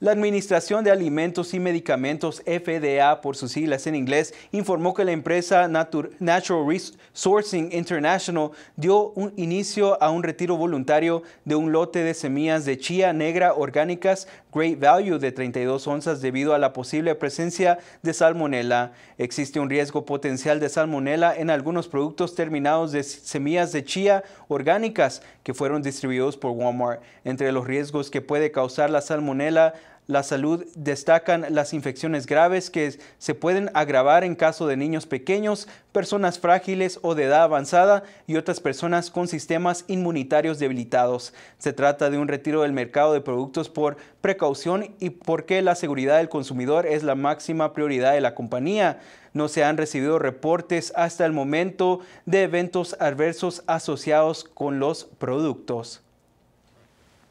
La Administración de Alimentos y Medicamentos, FDA por sus siglas en inglés, informó que la empresa Natural Resourcing International dio un inicio a un retiro voluntario de un lote de semillas de chía negra orgánicas Great Value de 32 onzas debido a la posible presencia de salmonella. Existe un riesgo potencial de salmonela en algunos productos terminados de semillas de chía orgánicas que fueron distribuidos por Walmart. Entre los riesgos que puede causar la salmonela, la salud destacan las infecciones graves que se pueden agravar en caso de niños pequeños, personas frágiles o de edad avanzada y otras personas con sistemas inmunitarios debilitados. Se trata de un retiro del mercado de productos por precaución y porque la seguridad del consumidor es la máxima prioridad de la compañía. No se han recibido reportes hasta el momento de eventos adversos asociados con los productos.